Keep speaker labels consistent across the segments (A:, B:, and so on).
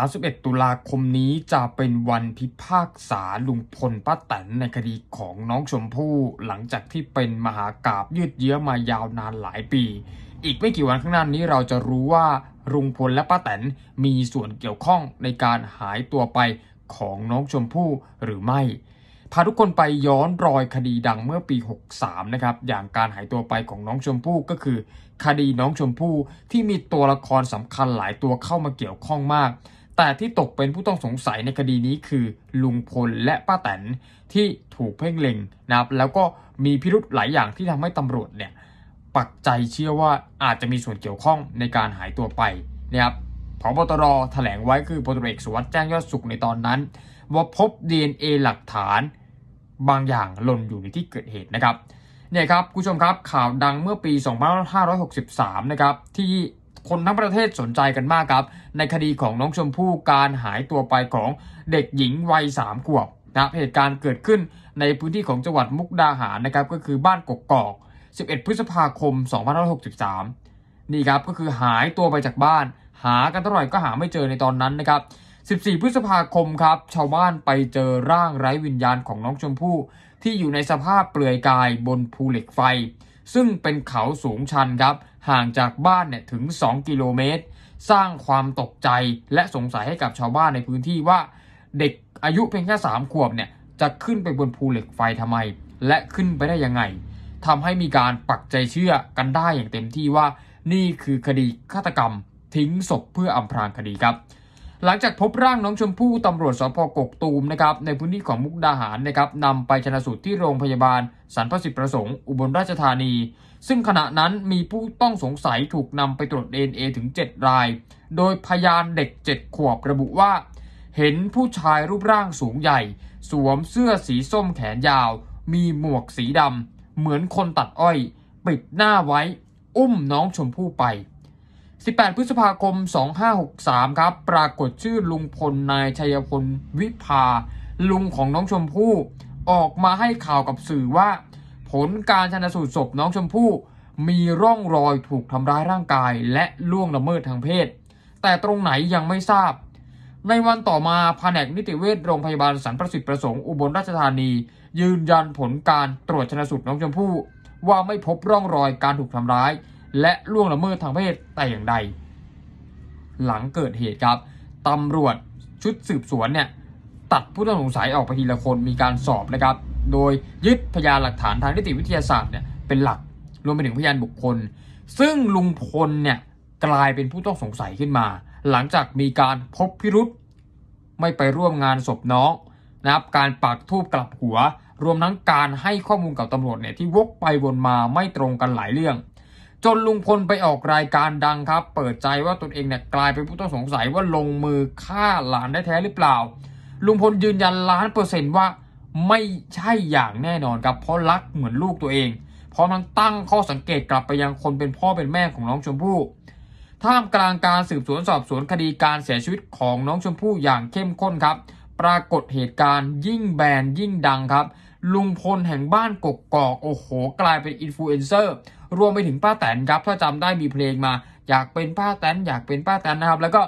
A: 31ตุลาคมนี้จะเป็นวันพิพากษาลุงพลป้าแตนในคดีของน้องชมพู่หลังจากที่เป็นมหากาบยืดเยื้อมายาวนานหลายปี อีกไม่กี่วันข้างหน้านี้เราจะรู้ว่าลุงพลและป้าแตนมีส่วนเกี่ยวข้องในการหายตัวไปของน้องชมพู่หรือไม่พาทุกคนไปย้อนรอยคดีดังเมื่อปี 63นะครับอย่างการหายตัวไปของน้องชมพู่ก็คือ คดีน้องชมพู่ที่มีตัวละครสำคัญหลายตัวเข้ามาเกี่ยวข้องมากแต่ที่ตกเป็นผู้ต้องสงสัยในคดีนี้คือลุงพลและป้าแตนที่ถูกเพ่งเล็งนะครับแล้วก็มีพิรุธหลายอย่างที่ทำให้ตำรวจเนี่ยปักใจเชื่อว่าอาจจะมีส่วนเกี่ยวข้องในการหายตัวไปนะครับพบตรแถลงไว้คือพลตรเอกสุวัสด์แจ้งยอดสุขในตอนนั้น ว่าพบ DNA หลักฐานบางอย่างหล่นอยู่ในที่เกิดเหตุนะครับเนี่ยครับคุณผู้ชมครับข่าวดังเมื่อปี 2563 นะครับที่คนทั้งประเทศสนใจกันมากครับ ในคดีของน้องชมพู่การหายตัวไปของเด็กหญิงวัยสามขวบนะเหตุการณ์เกิดขึ้นในพื้นที่ของจังหวัดมุกดาหารนะครับก็คือบ้านกกอก 11 พฤษภาคม2563 นี่ครับก็คือหายตัวไปจากบ้าน หากันเท่าไหร่ก็หาไม่เจอในตอนนั้นนะครับ 14 พฤษภาคมครับ ชาวบ้านไปเจอร่างไร้วิญญาณของน้องชมพู่ที่อยู่ในสภาพเปลือยกายบนภูเหล็กไฟซึ่งเป็นเขาสูงชันครับห่างจากบ้านเนี่ยถึง 2 กิโลเมตร สร้างความตกใจและสงสัยให้กับชาวบ้านในพื้นที่ว่า เด็กอายุเพียงแค่3ขวบเนี่ยจะขึ้นไปบนภูเหล็กไฟทำไมและขึ้นไปได้ยังไงทำให้มีการปักใจเชื่อกันได้อย่างเต็มที่ว่า นี่คือคดีฆาตกรรม ทิ้งศพเพื่ออำพรางคดีครับหลังจากพบร่างน้องชมพู่ตำรวจสพกกตูมนะครับในพื้นที่ของมุกดาหารนะครับนำไปชนะสูตรที่โรงพยาบาลสรรพสิทธิประสงค์ อุบลราชธานี ซึ่งขณะนั้นมีผู้ต้องสงสัยถูกนำไปตรวจ DNA ถึง 7 ราย โดยพยานเด็ก 7 ขวบระบุว่า เห็นผู้ชายรูปร่างสูงใหญ่ สวมเสื้อสีส้มแขนยาว มีหมวกสีดำเหมือนคนตัดอ้อยปิดหน้าไว้ อุ้มน้องชมพู่ไป18พฤษภาคม 2563ครับ ปรากฏชื่อลุงพลนายชัยพลวิภา ลุงของน้องชมพู่ออกมาให้ข่าวกับสื่อว่า ผลการชันสูตรศพน้องชมพู่มีร่องรอยถูกทำร้ายร่างกายและล่วงละเมิดทางเพศ แต่ตรงไหนยังไม่ทราบ ในวันต่อมาแผนกนิติเวชโรงพยาบาลสันประสิทธิประสงค์ อุบลราชธานี ยืนยันผลการตรวจชนสูตรน้องชมพู่ว่าไม่พบร่องรอยการถูกทำร้ายและล่วงละเมิดทางเพศแต่อย่างใด หลังเกิดเหตุครับตำรวจชุดสืบสวนเนี่ยตัดผู้ต้องสงสัยออกไปทีละคนมีการสอบนะครับ โดยยึดพยานหลักฐานทางนิติวิทยาศาสตร์เนี่ยเป็นหลักรวมไปถึงพยานบุคคล ซึ่งลุงพลเนี่ยกลายเป็นผู้ต้องสงสัยขึ้นมา หลังจากมีการพบพิรุษไม่ไปร่วมงานศพน้องนะครับการปักทูบกลับหัว รวมทั้งการให้ข้อมูลกับตำรวจเนี่ยที่วกไปวนมาไม่ตรงกันหลายเรื่องจนลุงพลไปออกรายการดังครับ เปิดใจว่าตนเองเนี่ยกลายเป็นผู้ต้องสงสัยว่าลงมือฆ่าหลานได้แท้หรือเปล่า ลุงพลยืนยันล้านเปอร์เซนต์ว่าไม่ใช่อย่างแน่นอนครับเพราะรักเหมือนลูกตัวเองเพราะมันตั้งข้อสังเกตกลับไปยังคนเป็นพ่อเป็นแม่ของน้องชมพู่ท่ามกลางการสืบสวนสอบสวนคดีการเสียชีวิตของน้องชมพู่อย่างเข้มข้นครับ ปรากฏเหตุการณ์ยิ่งแบนยิ่งดังครับ ลุงพลแห่งบ้านกกอกโอ้โห กลายเป็นอินฟลูเอนเซอร์รวมไปถึงป้าแตนครับ ถ้าจำได้มีเพลงมาอยากเป็นป้าแตนอยากเป็นป้าแตนนะครับ แล้วก็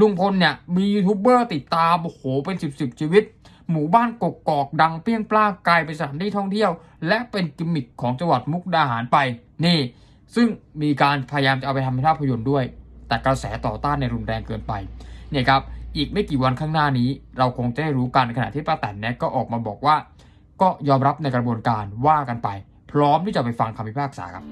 A: ลุงพลเนี่ย มียูทูบเบอร์ติดตามโอ้โห เป็นสิบสิบชีวิต หมู่บ้านกกอกดังเปี้ยงปล้าไกลายเป็นสถานที่ท่องเที่ยว และเป็นกิมมิคของจังหวัดมุกดาหารไป นี่ ซึ่งมีการพยายามจะเอาไปทำเป็นภาพยนตร์ด้วย แต่กระแสต่อต้านในรุนแรงเกินไปเนี่ยครับอีกไม่กี่วันข้างหน้านี้ เราคงจะได้รู้กันขณะที่ป้าแตนเนี่ยก็ออกมาบอกว่า ก็ยอมรับในกระบวนการว่ากันไปพร้อมที่จะไปฟังคำพิพากษาครับ